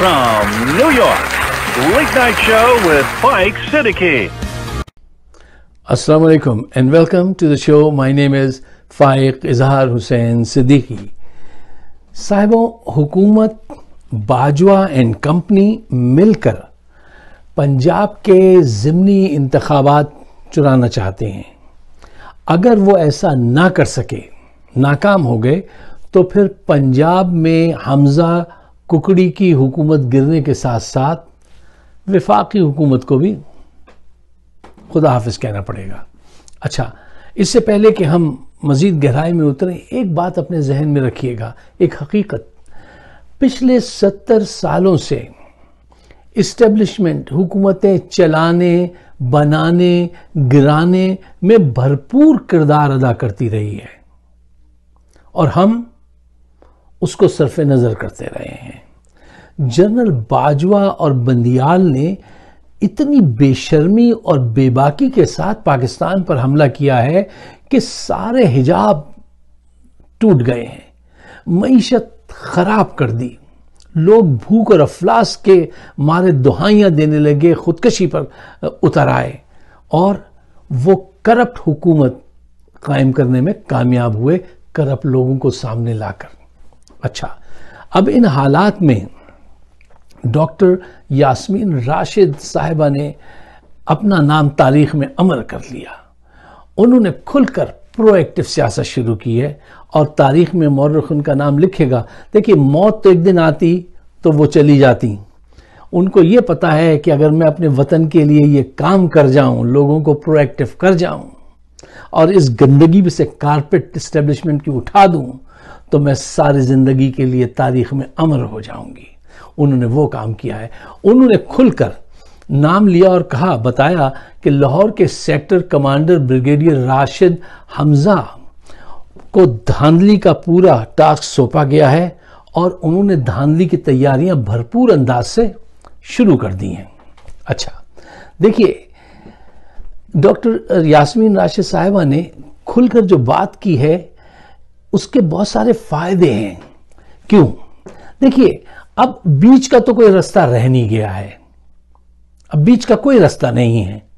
From New York, Late Night Show with Mike Siddiqui. Assalamu alaikum and welcome to the show. My name is Faiq Izhar Hussain Siddiqui. साहिबों हुकूमत Bajwa and company मिलकर पंजाब के ज़मनी इंतबात चुराना चाहते हैं अगर वो ऐसा ना कर सके नाकाम हो गए तो फिर पंजाब में हमजा कुकड़ी की हुकूमत गिरने के साथ साथ विफाकी हुकूमत को भी खुदा हाफिज कहना पड़ेगा अच्छा इससे पहले कि हम मज़ीद गहराई में उतरें एक बात अपने जहन में रखिएगा एक हकीकत पिछले सत्तर सालों से इस्टेब्लिशमेंट हुकूमतें चलाने बनाने गिराने में भरपूर किरदार अदा करती रही है और हम उसको सरफे नज़र करते रहे हैं जनरल बाजवा और बंदियाल ने इतनी बेशर्मी और बेबाकी के साथ पाकिस्तान पर हमला किया है कि सारे हिजाब टूट गए हैं मीशत ख़राब कर दी लोग भूख और अफलास के मारे दुहाइयाँ देने लगे ख़ुदकशी पर उतर आए और वो करप्ट हुकूमत कायम करने में कामयाब हुए करप्ट लोगों को सामने लाकर अच्छा अब इन हालात में डॉक्टर यास्मीन राशिद साहिबा ने अपना नाम तारीख में अमर कर लिया उन्होंने खुलकर प्रोएक्टिव सियासत शुरू की है और तारीख में मौरख उनका नाम लिखेगा देखिए मौत तो एक दिन आती तो वो चली जाती उनको ये पता है कि अगर मैं अपने वतन के लिए ये काम कर जाऊं लोगों को प्रोएक्टिव कर जाऊं और इस गंदगी से कारपेट इस्टेब्लिशमेंट की उठा दूं तो मैं सारी ज़िंदगी के लिए तारीख में अमर हो जाऊंगी उन्होंने वो काम किया है उन्होंने खुलकर नाम लिया और कहा बताया कि लाहौर के sector commander brigadier Rashid Hamza को धांधली का पूरा टास्क सौंपा गया है और उन्होंने धांधली की तैयारियां भरपूर अंदाज से शुरू कर दी हैं अच्छा देखिए डॉक्टर यास्मीन राशिद साहिबा ने खुलकर जो बात की है उसके बहुत सारे फायदे हैं क्यों देखिए अब बीच का तो कोई रास्ता रह नहीं गया है अब बीच का कोई रास्ता नहीं है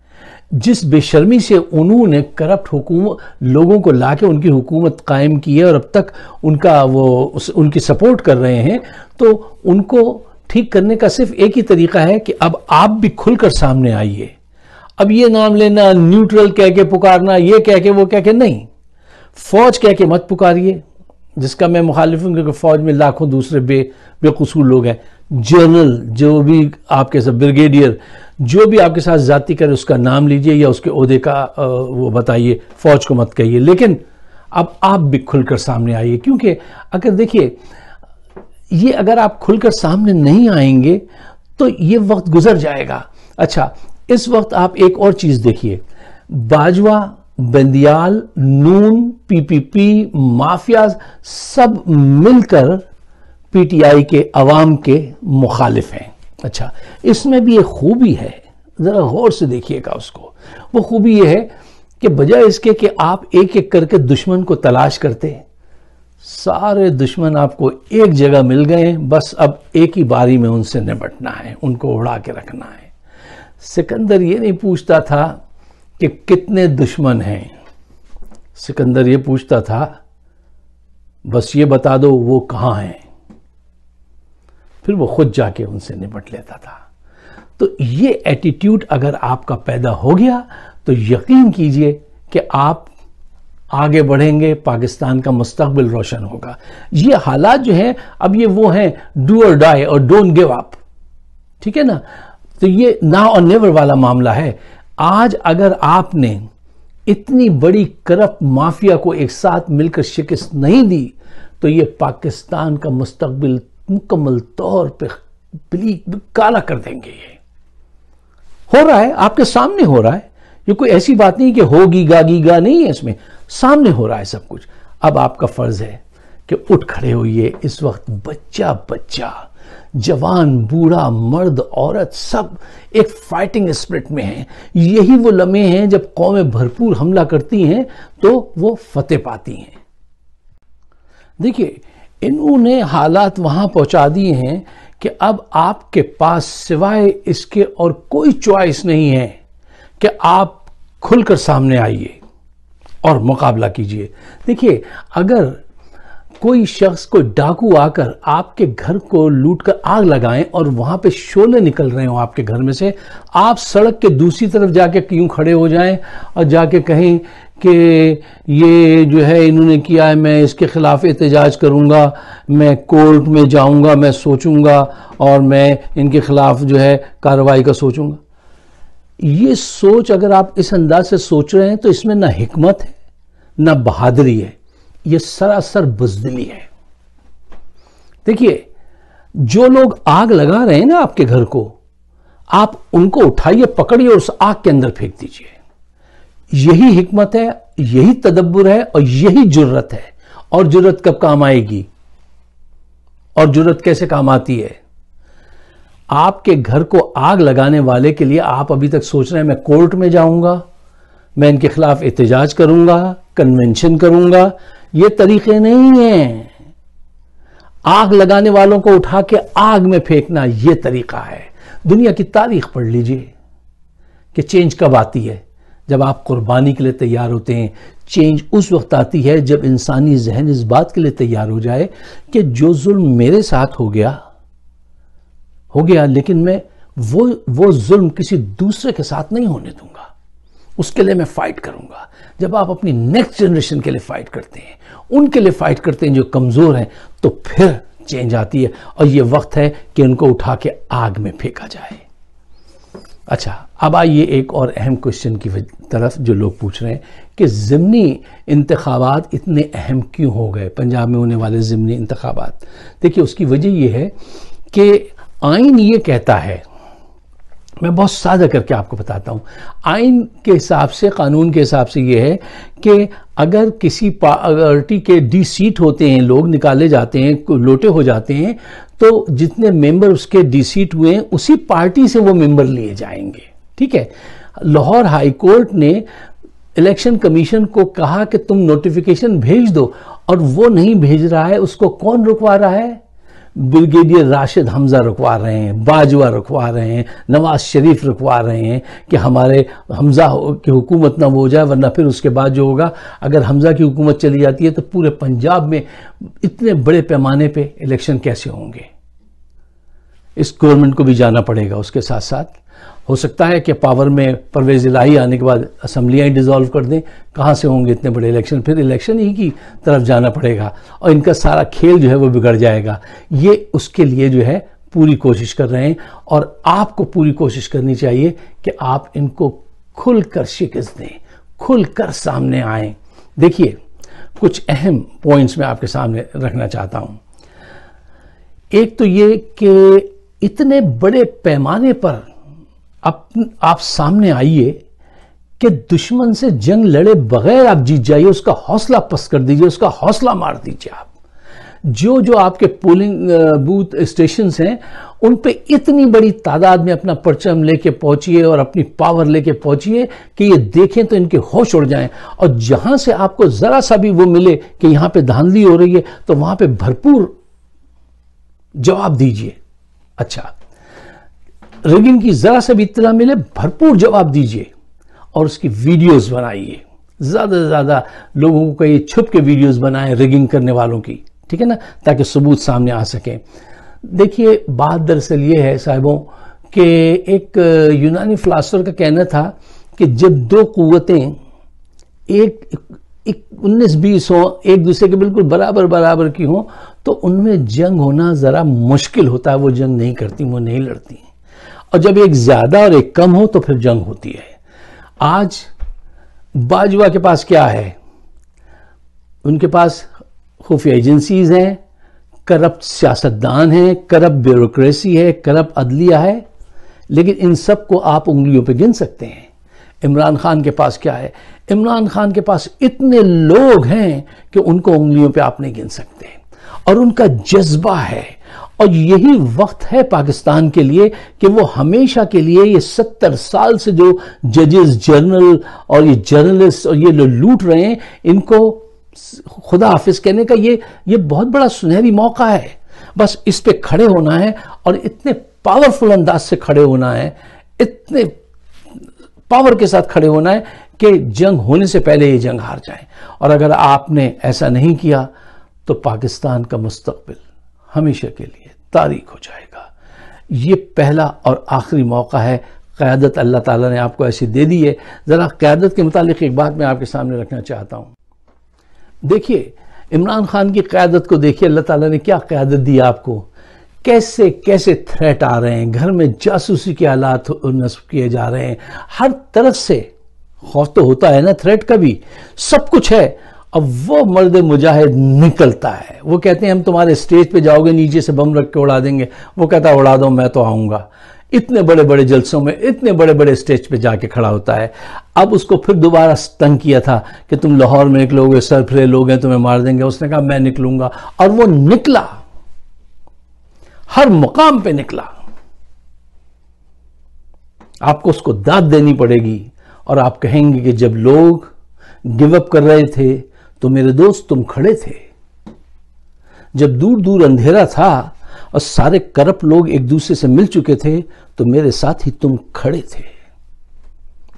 जिस बेशर्मी से उन्होंने करप्ट हुकूमत लोगों को ला के उनकी हुकूमत कायम की है और अब तक उनका वो उस, उनकी सपोर्ट कर रहे हैं तो उनको ठीक करने का सिर्फ एक ही तरीका है कि अब आप भी खुलकर सामने आइए अब ये नाम लेना न्यूट्रल कह के पुकारना ये कह के वो कह के नहीं फौज कह के मत पुकारिए जिसका मैं मुखालिफ हूँ क्योंकि फौज में लाखों दूसरे बे बेकसूर लोग हैं जनरल जो भी आपके साथ ब्रिगेडियर जो भी आपके साथ जाति करे उसका नाम लीजिए या उसके अहदे का वो बताइए फौज को मत कहिए लेकिन अब आप भी खुलकर सामने आइए क्योंकि अगर देखिए ये अगर आप खुलकर सामने नहीं आएंगे तो ये वक्त गुजर जाएगा अच्छा इस वक्त आप एक और चीज़ देखिए बाजवा बंदियाल नून पीपीपी माफिया सब मिलकर पीटीआई के अवाम के मुखालिफ हैं अच्छा इसमें भी एक खूबी है ज़रा गौर से देखिएगा उसको वो खूबी ये है कि बजाय इसके कि आप एक एक करके दुश्मन को तलाश करते सारे दुश्मन आपको एक जगह मिल गए बस अब एक ही बारी में उनसे निपटना है उनको उड़ा के रखना है सिकंदर ये नहीं पूछता था कि कितने दुश्मन हैं सिकंदर ये पूछता था बस ये बता दो वो कहाँ हैं फिर वो खुद जाके उनसे निपट लेता था तो ये एटीट्यूड अगर आपका पैदा हो गया तो यकीन कीजिए कि आप आगे बढ़ेंगे पाकिस्तान का मुस्तबिल रोशन होगा ये हालात जो हैं अब ये वो हैं डू और डाई और डोंट गिव अप ठीक है ना तो ये ना और नेवर वाला मामला है आज अगर आपने इतनी बड़ी करप्ट माफिया को एक साथ मिलकर शिकस्त नहीं दी तो ये पाकिस्तान का मुस्तबिल मुकम्मल तौर पर बिली काला कर देंगे ये हो रहा है आपके सामने हो रहा है ये कोई ऐसी बात नहीं कि होगी गागी गा नहीं है इसमें सामने हो रहा है सब कुछ अब आपका फर्ज है कि उठ खड़े होइए इस वक्त बच्चा बच्चा जवान बूढ़ा मर्द औरत सब एक फाइटिंग स्पिरिट में हैं यही वो लम्हे हैं जब कौमें भरपूर हमला करती हैं तो वो फतेह पाती हैं देखिए इन्होंने हालात वहां पहुंचा दिए हैं कि अब आपके पास सिवाय इसके और कोई चॉइस नहीं है कि आप खुलकर सामने आइए और मुकाबला कीजिए देखिए अगर कोई शख्स को डाकू आकर आपके घर को लूट कर आग लगाएं और वहां पे शोले निकल रहे हो आपके घर में से आप सड़क के दूसरी तरफ जाके क्यों खड़े हो जाएं और जाके कहें कि ये जो है इन्होंने किया है मैं इसके ख़िलाफ़ एहतजाज करूँगा मैं कोर्ट में जाऊँगा मैं सोचूंगा और मैं इनके ख़िलाफ़ जो है कार्रवाई का सोचूंगा ये सोच अगर आप इस अंदाज से सोच रहे हैं तो इसमें ना हिकमत है ना बहादुरी है ये सरासर बजदली है देखिए जो लोग आग लगा रहे हैं ना आपके घर को आप उनको उठाइए पकड़िए उस आग के अंदर फेंक दीजिए यही हिकमत है यही तदब्बर है और यही जुर्रत है और जुर्रत कब काम आएगी और जुर्रत कैसे काम आती है आपके घर को आग लगाने वाले के लिए आप अभी तक सोच रहे हैं मैं कोर्ट में जाऊंगा मैं इनके खिलाफ एहतजाज करूंगा कन्वेंशन करूंगा ये तरीके नहीं हैं आग लगाने वालों को उठा के आग में फेंकना यह तरीका है दुनिया की तारीख पढ़ लीजिए कि चेंज कब आती है जब आप कुर्बानी के लिए तैयार होते हैं चेंज उस वक्त आती है जब इंसानी जहन इस बात के लिए तैयार हो जाए कि जो जुल्म मेरे साथ हो गया हो गया लेकिन मैं वो वो जुल्म किसी दूसरे के साथ नहीं होने दूंगा उसके लिए मैं फाइट करूंगा जब आप अपनी नेक्स्ट जनरेशन के लिए फाइट करते हैं उनके लिए फाइट करते हैं जो कमज़ोर हैं तो फिर चेंज आती है और यह वक्त है कि उनको उठा के आग में फेंका जाए अच्छा अब आइए एक और अहम क्वेश्चन की तरफ जो लोग पूछ रहे हैं कि जिमनी इंतबात इतने अहम क्यों हो गए पंजाब में होने वाले जिमनी इंतबात देखिए उसकी वजह यह है कि आइन ये कहता है मैं बहुत सादा करके आपको बताता हूँ आइन के हिसाब से कानून के हिसाब से ये है कि अगर किसी पार्टी के डी सीट होते हैं लोग निकाले जाते हैं लोटे हो जाते हैं तो जितने मेंबर उसके डी सीट हुए हैं उसी पार्टी से वो मेंबर लिए जाएंगे ठीक है लाहौर हाई कोर्ट ने इलेक्शन कमीशन को कहा कि तुम नोटिफिकेशन भेज दो और वो नहीं भेज रहा है उसको कौन रुकवा रहा है ब्रिगेडियर राशिद हमज़ा रुकवा रहे हैं बाजवा रुकवा रहे हैं नवाज शरीफ रुकवा रहे हैं कि हमारे हमज़ा की हुकूमत ना हो जाए वरना फिर उसके बाद जो होगा अगर हमज़ा की हुकूमत चली जाती है तो पूरे पंजाब में इतने बड़े पैमाने पे इलेक्शन कैसे होंगे इस गवर्नमेंट को भी जाना पड़ेगा उसके साथ साथ हो सकता है कि पावर में परवेज इलाही आने के बाद असम्बलियाँ ही डिज़ोल्व कर दें कहाँ से होंगे इतने बड़े इलेक्शन फिर इलेक्शन ही की तरफ जाना पड़ेगा और इनका सारा खेल जो है वो बिगड़ जाएगा ये उसके लिए जो है पूरी कोशिश कर रहे हैं और आपको पूरी कोशिश करनी चाहिए कि आप इनको खुल कर शिकस्त दें खुल कर सामने आए देखिए कुछ अहम पॉइंट्स मैं आपके सामने रखना चाहता हूँ एक तो ये कि इतने बड़े पैमाने पर आप, आप सामने आइए कि दुश्मन से जंग लड़े बगैर आप जीत जाइए उसका हौसला पस कर दीजिए उसका हौसला मार दीजिए आप जो जो आपके पोलिंग बूथ स्टेशन हैं उन पे इतनी बड़ी तादाद में अपना परचम लेके पहुंचिए और अपनी पावर लेके पहुंचिए कि ये देखें तो इनके होश उड़ जाएं और जहां से आपको जरा सा भी वो मिले कि यहां पे धांधली हो रही है तो वहां पे भरपूर जवाब दीजिए अच्छा रेगिन की ज़रा से भी इतना मिले भरपूर जवाब दीजिए और उसकी वीडियोस बनाइए ज़्यादा से ज़्यादा लोगों को कहिए छुप के वीडियोस बनाएं रिगिंग करने वालों की ठीक है ना ताकि सबूत सामने आ सके देखिए बात दरअसल ये है साहिबों कि एक यूनानी फिलासफर का कहना था कि जब दो कुतें एक उन्नीस बीस हो एक दूसरे के बिल्कुल बराबर बराबर की हो तो उनमें जंग होना ज़रा मुश्किल होता है वो जंग नहीं करती वो नहीं लड़ती और जब एक ज़्यादा और एक कम हो तो फिर जंग होती है आज बाजवा के पास क्या है उनके पास खुफिया एजेंसीज हैं करप्ट सियासतदान हैं करप्ट ब्यूरोक्रेसी है करप्ट अदलिया है लेकिन इन सब को आप उंगलियों पे गिन सकते हैं इमरान खान के पास क्या है इमरान खान के पास इतने लोग हैं कि उनको उंगलियों पे आप नहीं गिन सकते और उनका जज्बा है और यही वक्त है पाकिस्तान के लिए कि वो हमेशा के लिए ये सत्तर साल से जो जजेस जर्नल और ये जर्नलिस्ट और ये लोग लूट रहे हैं इनको खुदा हाफिज कहने का ये ये बहुत बड़ा सुनहरी मौका है बस इस पे खड़े होना है और इतने पावरफुल अंदाज से खड़े होना है इतने पावर के साथ खड़े होना है कि जंग होने से पहले ये जंग हार जाए और अगर आपने ऐसा नहीं किया तो पाकिस्तान का मुस्तबिल हमेशा के लिए तारीख हो जाएगा ये पहला और आखिरी मौका है क़्यादत अल्लाह ताला ने आपको ऐसी दे दी है ज़रा क़्यादत के मुतालिक एक बात मैं आपके सामने रखना चाहता हूँ देखिए इमरान खान की क़्यादत को देखिए अल्लाह ताला ने क्या क़्यादत दी आपको कैसे कैसे थ्रेट आ रहे हैं घर में जासूसी के हालात नस्ब किए जा रहे हैं हर तरफ से खौफ तो होता है ना थ्रेट का भी सब कुछ है अब वो मर्द मुजाहिद निकलता है वो कहते हैं हम तुम्हारे स्टेज पे जाओगे नीचे से बम रख के उड़ा देंगे वो कहता है उड़ा दो मैं तो आऊँगा इतने बड़े बड़े जलसों में इतने बड़े बड़े स्टेज पे जाके खड़ा होता है अब उसको फिर दोबारा तंग किया था कि तुम लाहौर में निकलोगे सर फिरे लोग हैं तुम्हें मार देंगे उसने कहा मैं निकलूंगा और वो निकला हर मुकाम पे निकला आपको उसको दाद देनी पड़ेगी और आप कहेंगे कि जब लोग गिवअप कर रहे थे तो मेरे दोस्त तुम खड़े थे जब दूर दूर अंधेरा था और सारे करप लोग एक दूसरे से मिल चुके थे तो मेरे साथ ही तुम खड़े थे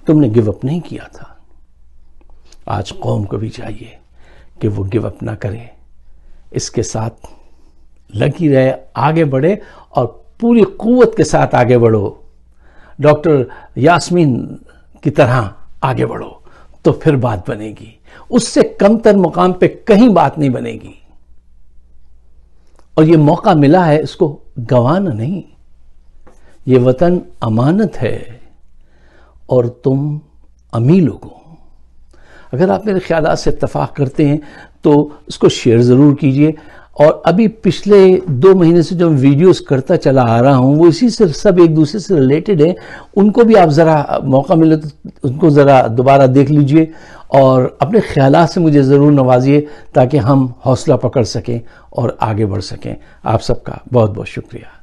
तुमने गिवअप नहीं किया था आज कौम को भी चाहिए कि वो गिवअप ना करे इसके साथ लगी रहे आगे बढ़े और पूरी कुवत के साथ आगे बढ़ो डॉक्टर यास्मीन की तरह आगे बढ़ो तो फिर बात बनेगी उससे कमतर मुकाम पे कहीं बात नहीं बनेगी और ये मौका मिला है इसको गंवाना नहीं ये वतन अमानत है और तुम अमी लोगों अगर आप मेरे ख्याल से इतफाक़ करते हैं तो इसको शेयर ज़रूर कीजिए और अभी पिछले दो महीने से जो वीडियोस करता चला आ रहा हूँ वो इसी से सब एक दूसरे से रिलेटेड है उनको भी आप ज़रा मौका मिले तो उनको ज़रा दोबारा देख लीजिए और अपने ख्याल से मुझे ज़रूर नवाजिए ताकि हम हौसला पकड़ सकें और आगे बढ़ सकें आप सबका बहुत बहुत शुक्रिया